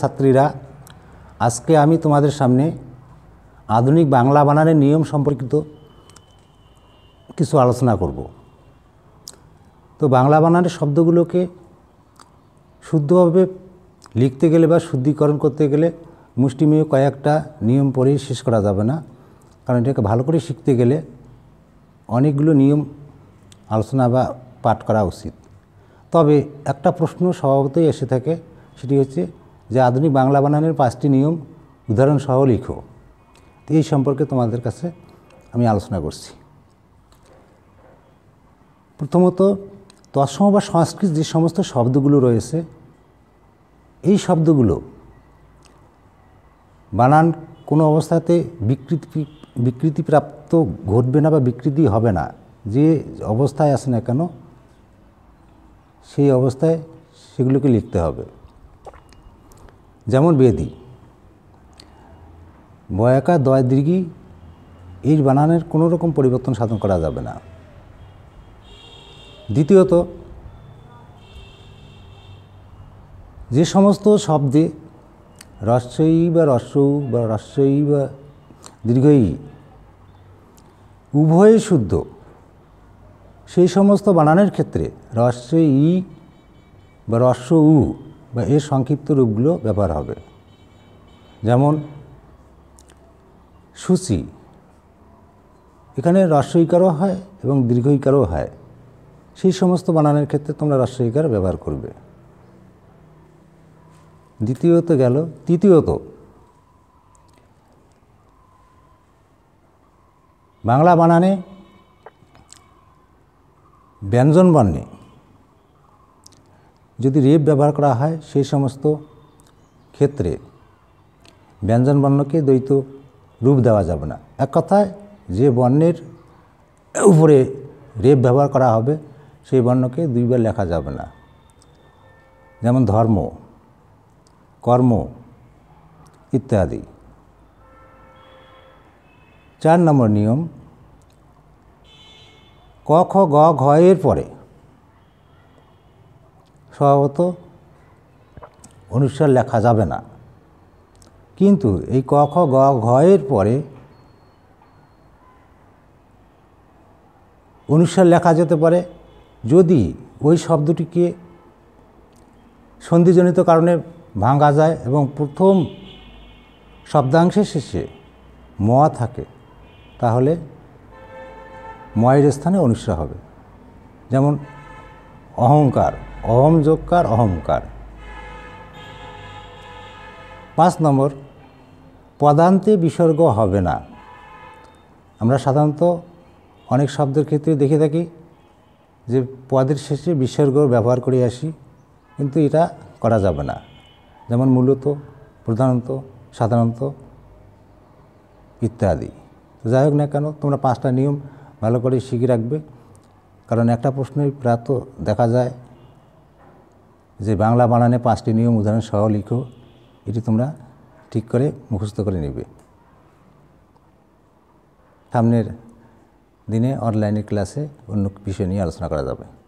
ছাত্রীরা আজকে আমি তোমাদের সামনে আধুনিক বাংলা বানানের নিয়ম সম্পর্কিত কিছু আলোচনা করব তো বাংলা বানানের শব্দগুলোকে শুদ্ধভাবে লিখতে গেলে বা শুদ্ধিকরণ করতে গেলে মুষ্টিমেয় কয়েকটা নিয়ম পরেই শেষ করা যাবে না কারণ এটাকে ভালো করে শিখতে গেলে অনেকগুলো নিয়ম আলোচনা বা পাঠ করা উচিত তবে একটা প্রশ্ন স্বভাবতই এসে থাকে সেটি হচ্ছে যে আধুনিক বাংলা বানানের পাঁচটি নিয়ম উদাহরণসহ লিখো এই সম্পর্কে তোমাদের কাছে আমি আলোচনা করছি প্রথমত তৎসম বা সংস্কৃত যে সমস্ত শব্দগুলো রয়েছে এই শব্দগুলো বানান কোনো অবস্থাতে বিকৃতি বিকৃতিপ্রাপ্ত ঘটবে না বা বিকৃতি হবে না যে অবস্থায় আসে না কেন সেই অবস্থায় সেগুলোকে লিখতে হবে যেমন বেদি বয়াকা দয় দীর্ঘি এই বানানের কোনো রকম পরিবর্তন সাধন করা যাবে না দ্বিতীয়ত যে সমস্ত শব্দে রস্যই বা রস্যৌ বা রস্যই বা দীর্ঘই উভয়ে শুদ্ধ সেই সমস্ত বানানের ক্ষেত্রে রস্য বা রস্য উ বা এর সংক্ষিপ্ত রূপগুলো ব্যবহার হবে যেমন সুসি এখানে রাষ্ট্রইকারও হয় এবং দীর্ঘইকারও হয় সেই সমস্ত বানানের ক্ষেত্রে তোমরা রাষ্ট্রইকার ব্যবহার করবে দ্বিতীয়ত গেল তৃতীয়ত বাংলা বানানে ব্যঞ্জন বানানে যদি রেপ ব্যবহার করা হয় সেই সমস্ত ক্ষেত্রে ব্যঞ্জন বর্ণকে দ্বৈত রূপ দেওয়া যাবে না এক কথায় যে বর্ণের উপরে রেপ ব্যবহার করা হবে সেই বর্ণকে দুইবার লেখা যাবে না যেমন ধর্ম কর্ম ইত্যাদি চার নম্বর নিয়ম ক খ গ ঘ এর পরে স্বভাবত অনুস্বার লেখা যাবে না কিন্তু এই ক খ গ ঘয়ের পরে অনুস্বার লেখা যেতে পারে যদি ওই শব্দটিকে সন্ধিজনিত কারণে ভাঙা যায় এবং প্রথম শব্দাংশের শেষে ম থাকে তাহলে ময়ের স্থানে অনুষ্ঠা হবে যেমন অহংকার অহম যোগকার অহংকার পাঁচ নম্বর পদান্তে বিসর্গ হবে না আমরা সাধারণত অনেক শব্দের ক্ষেত্রে দেখে থাকি যে পদের শেষে বিসর্গ ব্যবহার করে আসি কিন্তু এটা করা যাবে না যেমন মূলত প্রধানত সাধারণত ইত্যাদি যাই হোক না কেন তোমরা পাঁচটা নিয়ম ভালো করে শিখে রাখবে কারণ একটা প্রশ্নই প্রাত দেখা যায় যে বাংলা বানানে পাঁচটি নিয়ম উদাহরণ সহ লিখো এটি তোমরা ঠিক করে মুখস্থ করে নেবে সামনের দিনে অনলাইনের ক্লাসে অন্য বিষয় নিয়ে আলোচনা করা যাবে